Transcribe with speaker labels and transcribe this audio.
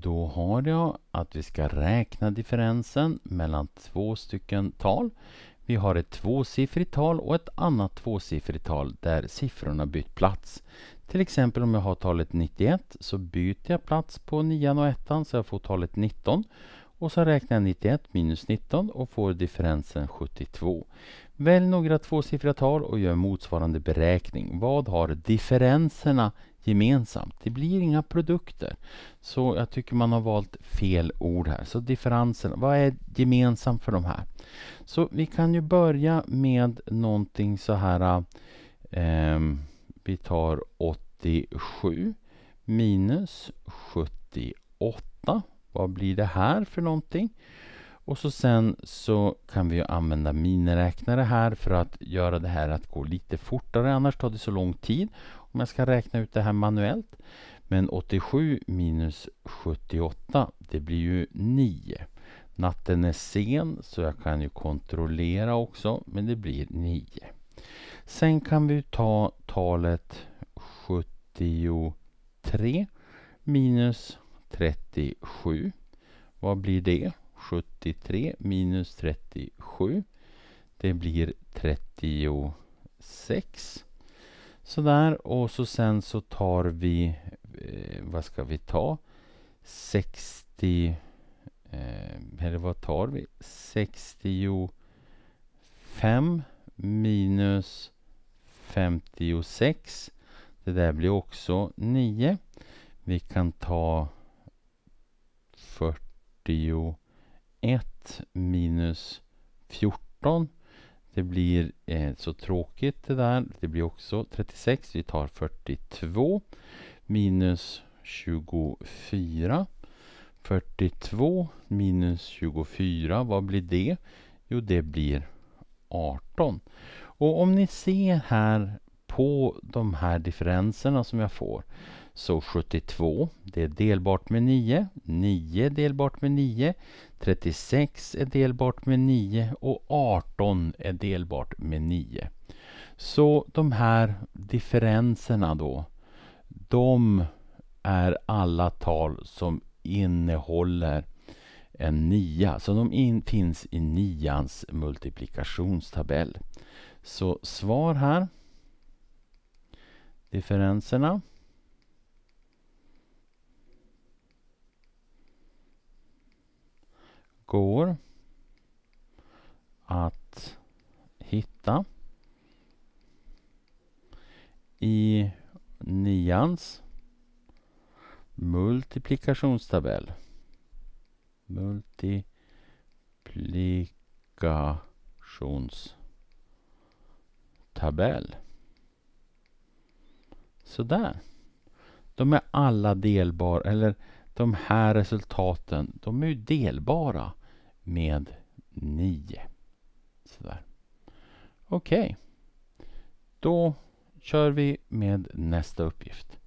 Speaker 1: Då har jag att vi ska räkna differensen mellan två stycken tal. Vi har ett tvåsiffrigt tal och ett annat tvåsiffrigt tal där siffrorna bytt plats. Till exempel om jag har talet 91 så byter jag plats på 9 och 1 så jag får talet 19. Och så räknar jag 91 minus 19 och får differensen 72. Välj några tvåsiffriga tal och gör motsvarande beräkning. Vad har differenserna gemensamt? Det blir inga produkter. Så jag tycker man har valt fel ord här. Så differenserna, vad är gemensamt för de här? Så vi kan ju börja med någonting så här. Eh, vi tar 87 minus 78 vad blir det här för någonting? Och så sen så kan vi använda miniräknare här för att göra det här att gå lite fortare, annars tar det så lång tid om jag ska räkna ut det här manuellt. Men 87 minus 78, det blir ju 9. Natten är sen, så jag kan ju kontrollera också, men det blir 9. Sen kan vi ta talet 73 minus 37. Vad blir det? 73 minus 37. Det blir 36. Sådär, och så sen så tar vi, eh, vad ska vi ta? 60, eh, eller vad tar vi? 65 minus 56. Det där blir också 9. Vi kan ta 41 minus 14. Det blir eh, så tråkigt det där. Det blir också 36. Vi tar 42 minus 24. 42 minus 24, vad blir det? Jo, det blir 18. Och om ni ser här på de här differenserna som jag får. Så 72, det är delbart med 9. 9 är delbart med 9. 36 är delbart med 9 och 18 är delbart med 9. Så de här differenserna då, de är alla tal som innehåller en nia. Så de in, finns i nians multiplikationstabell. Så svar här differenserna. går att hitta i nians multiplikationstabell. Multiplikationstabell. Sådär. De är alla delbara, eller de här resultaten, de är ju delbara med 9. Sådär. Okej. Okay. Då kör vi med nästa uppgift.